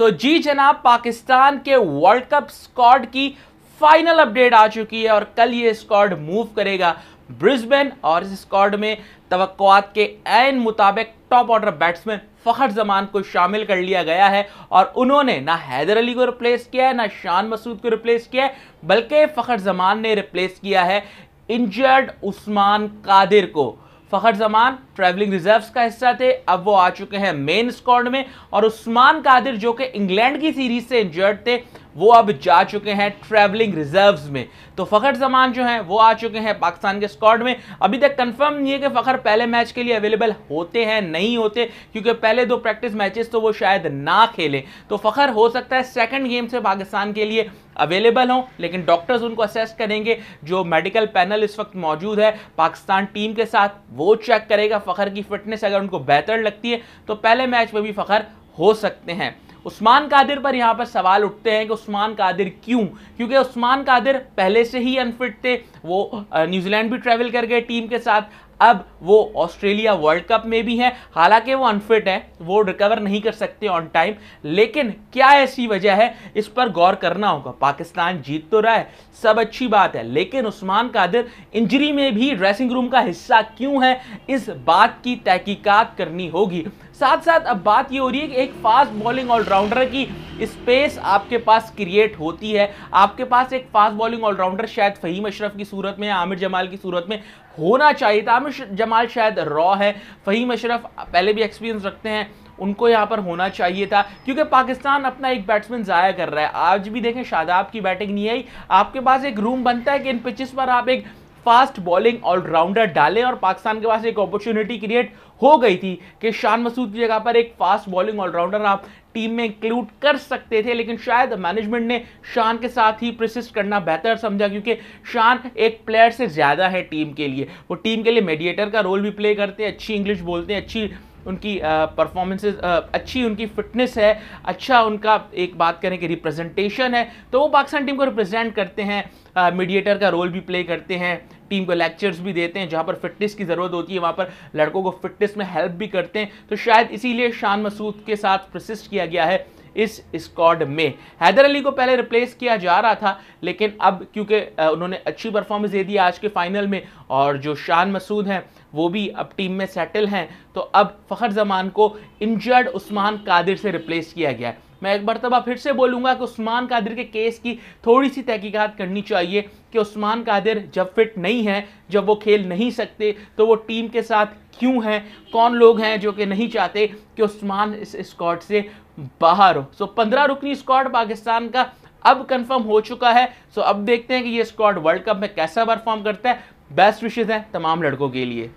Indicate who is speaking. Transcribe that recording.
Speaker 1: सो so, जी जनाब पाकिस्तान के world cup squad की फाइनल अपडेट आ चुकी है और कल ये स्कॉड मूव करेगा ब्रिस्बेन और इस स्क्वाड में तो के एन मुताबिक top order batsman Fakhar Zaman को शामिल कर लिया गया है और उन्होंने ना हैदर अली को रिप्लेस किया है ना शान मसूद को रिप्लेस किया है बल्कि फ़खर जमान ने रिप्लेस किया है इंजर्ड उस्मान कादिर को फ़खर जमान ट्रैवलिंग रिजर्व्स का हिस्सा थे अब वो आ चुके हैं मेन स्कॉड में और उस्मान कादिर जो कि इंग्लैंड की सीरीज से इंजर्ड थे वो अब जा चुके हैं ट्रैवलिंग रिजर्व्स में तो फ़खर जमान जो हैं वो आ चुके हैं पाकिस्तान के स्कॉड में अभी तक कंफर्म नहीं है कि फ़खर पहले मैच के लिए अवेलेबल होते हैं नहीं होते क्योंकि पहले दो प्रैक्टिस मैचेस तो वो शायद ना खेलें तो फ़खर हो सकता है सेकेंड गेम से पाकिस्तान के लिए अवेलेबल हों लेकिन डॉक्टर्स उनको असेस करेंगे जो मेडिकल पैनल इस वक्त मौजूद है पाकिस्तान टीम के साथ वो चेक करेगा फ़खर की फिटनेस अगर उनको बेहतर लगती है तो पहले मैच में भी फ़खर हो सकते हैं उस्मान कादिर पर यहाँ पर सवाल उठते हैं कि उस्मान कादिर क्यों क्योंकि उस्मान कादिर पहले से ही अनफिट थे वो न्यूजीलैंड भी ट्रैवल कर गए टीम के साथ अब वो ऑस्ट्रेलिया वर्ल्ड कप में भी हैं हालांकि वो अनफिट हैं वो रिकवर नहीं कर सकते ऑन टाइम लेकिन क्या ऐसी वजह है इस पर गौर करना होगा पाकिस्तान जीत तो रहा है सब अच्छी बात है लेकिन उस्मान कादिर इंजरी में भी ड्रेसिंग रूम का हिस्सा क्यों है इस बात की तहकीकात करनी होगी साथ साथ अब बात ये हो रही है कि एक फास्ट बॉलिंग ऑलराउंडर की स्पेस आपके पास क्रिएट होती है आपके पास एक फास्ट बॉलिंग ऑलराउंडर शायद फ़हीम अशरफ की सूरत में आमिर जमाल की सूरत में होना चाहिए था आमिर जमाल शायद रॉ है फ़हीम अशरफ पहले भी एक्सपीरियंस रखते हैं उनको यहाँ पर होना चाहिए था क्योंकि पाकिस्तान अपना एक बैट्समैन ज़ाया कर रहा है आज भी देखें शादाब की बैटिंग नहीं आई आपके पास एक रूम बनता है कि इन पिचेस पर आप एक फास्ट बॉलिंग ऑलराउंडर डाले और पाकिस्तान के पास एक अपॉर्चुनिटी क्रिएट हो गई थी कि शान मसूद की जगह पर एक फास्ट बॉलिंग ऑलराउंडर आप टीम में इंक्लूड कर सकते थे लेकिन शायद मैनेजमेंट ने शान के साथ ही प्रसिस्ट करना बेहतर समझा क्योंकि शान एक प्लेयर से ज़्यादा है टीम के लिए वो टीम के लिए मेडिएटर का रोल भी प्ले करते हैं अच्छी इंग्लिश बोलते हैं अच्छी उनकी परफॉर्मेंसेस अच्छी उनकी फिटनेस है अच्छा उनका एक बात करें कि रिप्रेजेंटेशन है तो वो पाकिस्तान टीम को रिप्रेजेंट करते हैं मीडिएटर का रोल भी प्ले करते हैं टीम को लेक्चर्स भी देते हैं जहाँ पर फिटनेस की ज़रूरत होती है वहाँ पर लड़कों को फिटनेस में हेल्प भी करते हैं तो शायद इसीलिए शान मसूद के साथ प्रसिस्ट किया गया है इस स्क्वाड में हैदर अली को पहले रिप्लेस किया जा रहा था लेकिन अब क्योंकि उन्होंने अच्छी परफॉर्मेंस दे दी आज के फाइनल में और जो शान मसूद हैं वो भी अब टीम में सेटल हैं तो अब फ़खर जमान को इंजर्ड उस्मान कादिर से रिप्लेस किया गया है मैं एक मरतबा फिर से बोलूँगा कि उस्मान कादिर के केस की थोड़ी सी तहकीकात करनी चाहिए कि उस्मान कादिर जब फिट नहीं है जब वो खेल नहीं सकते तो वो टीम के साथ क्यों हैं कौन लोग हैं जो कि नहीं चाहते कि उस्मान इस स्कॉट से बाहर हो सो पंद्रह रुकनी स्कॉट पाकिस्तान का अब कंफर्म हो चुका है सो अब देखते हैं कि ये स्कॉट वर्ल्ड कप में कैसा परफॉर्म करता है बेस्ट विशेज़ हैं तमाम लड़कों के लिए